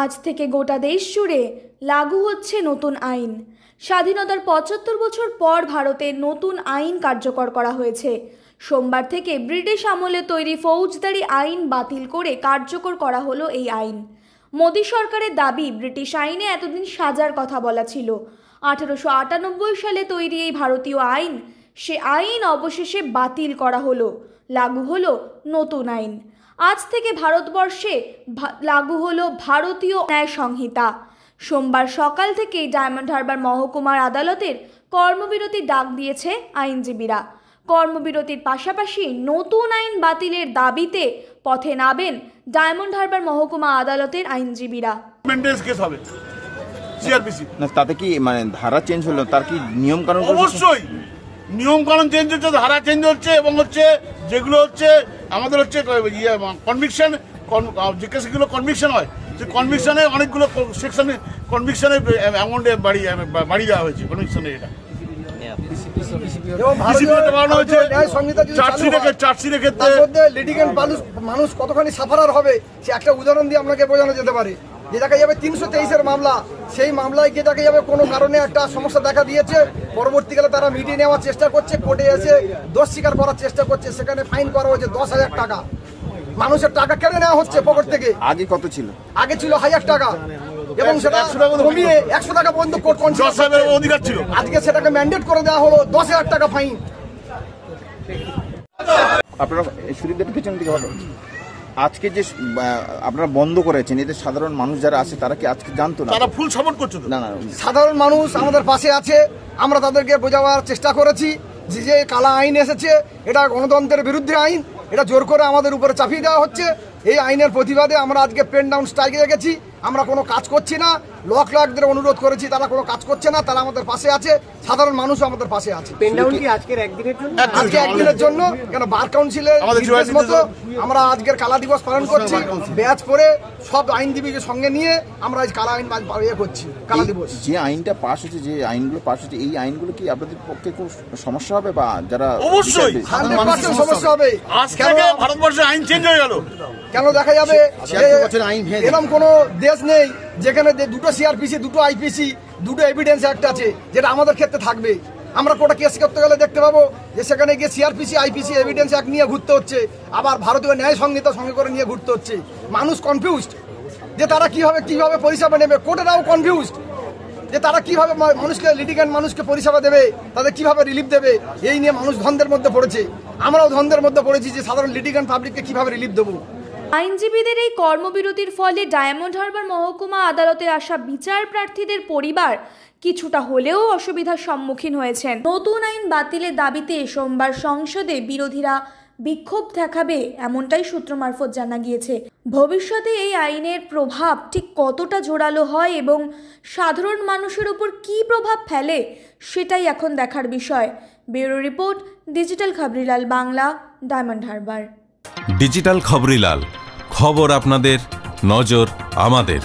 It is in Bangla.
আজ থেকে গোটা দেশ জুড়ে লাগু হচ্ছে নতুন আইন স্বাধীনতার পঁচাত্তর বছর পর ভারতে নতুন আইন কার্যকর করা হয়েছে সোমবার থেকে ব্রিটিশ আমলে তৈরি ফৌজদারি আইন বাতিল করে কার্যকর করা হলো এই আইন মোদী সরকারের দাবি ব্রিটিশ আইনে এতদিন সাজার কথা বলা ছিল আঠারোশো আটানব্বই সালে তৈরি এই ভারতীয় আইন সে আইন অবশেষে বাতিল করা হলো লাগু হলো নতুন আইন আজ থেকে ভারতবর্ষে লাগু হলো ভারতীয় ন্যায় সংহিতা সোমবার সকাল থেকেই ডায়মন্ড হারবার মহকুমার আদালতের কর্মবিরতি ডাক দিয়েছে আইনজীবীরা কর্মবিরতির পাশাপাশি নতুন আইন বাতিলের দাবিতে পথে নামেন ডায়মন্ড হারবার মহকুমা আদালতের আইনজীবীরা তাতে কি মানে ধারা চেঞ্জ হলো তার কি নিয়ম কানুন অবশ্যই নিয়মকানুন চেঞ্জ হচ্ছে ধারা চেঞ্জ হচ্ছে এবং হচ্ছে যেগুলো হচ্ছে আমাদের হচ্ছে কনভিকশন ইয়ে, যে কেসগুলো কনভিকশন হয় সে কনভিকশনে অনেকগুলো সেকশনে কনভিকশনে অ্যামাউন্টে বাড়ি বাড়িয়ে দেওয়া হয়েছে কনভিকশনে এটা মানুষ কতখানি সাফারার হবে সে একটা উদাহরণ দিয়ে আপনাকে বোঝানো যেতে পারে যে দেখা যাবে তিনশো তেইশের মামলা সেই মামলায় গিয়ে দেখা যাবে কোনো কারণে একটা সমস্যা দেখা দিয়েছে পরবর্তীকালে তারা মিটিয়ে নেওয়ার চেষ্টা করছে কোর্টে এসে দোষ স্বীকার করার চেষ্টা করছে সেখানে ফাইন করা হয়েছে দশ হাজার টাকা মানুষের টাকা কেড়ে নেওয়া হচ্ছে পকেট থেকে আগে কত ছিল আগে ছিল হাজার টাকা এবং সেটা কমিয়ে একশো টাকা পর্যন্ত কোর্ট অধিকার ছিল আজকে সেটাকে ম্যান্ডেট করে দেওয়া হলো দশ হাজার টাকা ফাইন আপনারা সুদীপদের পিছন দিকে ভালো আজকে যে আপনারা বন্ধ করেছেন এতে সাধারণ মানুষ যারা আছে তারা কি আজকে জানতো না তারা ফুল সমন করছে না না সাধারণ মানুষ আমাদের পাশে আছে আমরা তাদেরকে বোঝাবার চেষ্টা করেছি যে যে কালা আইন এসেছে এটা গণতন্ত্রের বিরুদ্ধে আইন এটা জোর করে আমাদের উপরে চাপিয়ে দেওয়া হচ্ছে এই আইনের প্রতিবাদে আমরা আজকে পেন ডাউন স্ট্রাইকে গেছি আমরা কোনো কাজ করছি না লক লয়ারদের অনুরোধ করেছি তারা কোনো কাজ করছে না তারা আমাদের পাশে আছে সাধারণ মানুষও আমাদের পাশে আছে আজকে একদিনের জন্য কেন বার কাউন্সিলের মতো আমরা আজকের কালা দিবস পালন করছি ব্যাচ পরে সব আইনজীবীকে সঙ্গে নিয়ে আমরা আজ কালা আইন ইয়ে করছি কালা দিবস যে আইনটা পাশ হচ্ছে যে আইনগুলো পাশ হচ্ছে এই আইনগুলো কি আপনাদের পক্ষে খুব সমস্যা হবে বা যারা অবশ্যই সমস্যা হবে আজ ভারতবর্ষের আইন চেঞ্জ হয়ে গেল কেন দেখা যাবে এরকম কোনো দেশ নেই যেখানে দুটো সিআরপিসি দুটো আইপিসি দুটো এভিডেন্স অ্যাক্ট আছে যেটা আমাদের ক্ষেত্রে থাকবে আমরা কোটা কেস করতে গেলে দেখতে পাবো যে সেখানে গিয়ে সিআরপিসি আইপিসি এভিডেন্স অ্যাক্ট নিয়ে ঘুরতে হচ্ছে আবার ভারতীয় ন্যায় সংহিতা সঙ্গে করে নিয়ে ঘুরতে হচ্ছে মানুষ কনফিউজড যে তারা কিভাবে কিভাবে পরিষেবা নেবে কোর্টেরাও কনফিউজড যে তারা কিভাবে মানুষকে লিটিগ্যান্ট মানুষকে পরিষেবা দেবে তাদের কিভাবে রিলিফ দেবে এই নিয়ে মানুষ ধন্দের মধ্যে পড়েছে আমরাও ধন্দের মধ্যে পড়েছি যে সাধারণ লিটিগ্যান্ট পাবলিককে কিভাবে রিলিফ দেবো আইনজীবীদের এই কর্মবিরতির ফলে ডায়মন্ড হারবার মহকুমা আদালতে আসা বিচার প্রার্থীদের পরিবার কিছুটা হলেও অসুবিধার সম্মুখীন হয়েছেন নতুন আইন বাতিলের দাবিতে সোমবার সংসদে বিরোধীরা বিক্ষোভ দেখাবে এমনটাই সূত্র মারফত জানা গিয়েছে ভবিষ্যতে এই আইনের প্রভাব ঠিক কতটা জোরালো হয় এবং সাধারণ মানুষের ওপর কি প্রভাব ফেলে সেটাই এখন দেখার বিষয় bureau report digital Khabarilal Bangla Diamond Harbour digital Khabarilal খবর আপনাদের নজর আমাদের